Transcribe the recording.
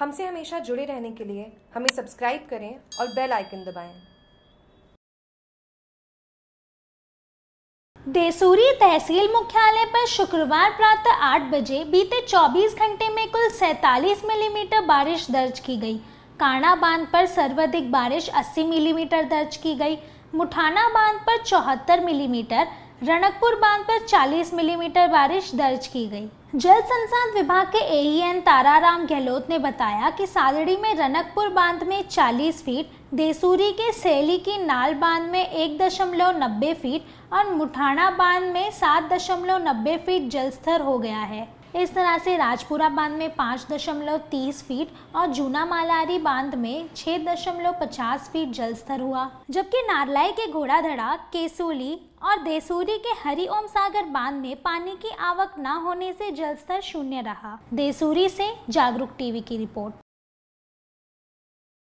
हमसे हमेशा जुड़े रहने के लिए हमें सब्सक्राइब करें और बेल आइकन दबाएं। देसूरी तहसील मुख्यालय पर शुक्रवार प्रातः 8 बजे बीते 24 घंटे में कुल 47 मिलीमीटर बारिश दर्ज की गई काना बांध पर सर्वाधिक बारिश 80 मिलीमीटर दर्ज की गई मुठाना बांध पर चौहत्तर मिलीमीटर mm, रणकपुर बांध पर 40 मिलीमीटर mm बारिश दर्ज की गई जल संसाधन विभाग के एईएन e ताराराम गहलोत ने बताया कि सादड़ी में रनकपुर बांध में 40 फीट देसूरी के सैली की नाल बांध में एक दशमलव नब्बे फीट और मुठाना बांध में सात दशमलव नब्बे फीट जलस्तर हो गया है इस तरह से राजपुरा बांध में पाँच दशमलव तीस फीट और जूना मालारी बांध में छह दशमलव पचास फीट जल स्तर हुआ जबकि नारलाई के घोड़ाधड़ा केसूली और देसूरी के हरी ओम सागर बांध में पानी की आवक न होने से स्तर शून्य रहा देसूरी से जागरूक टीवी की रिपोर्ट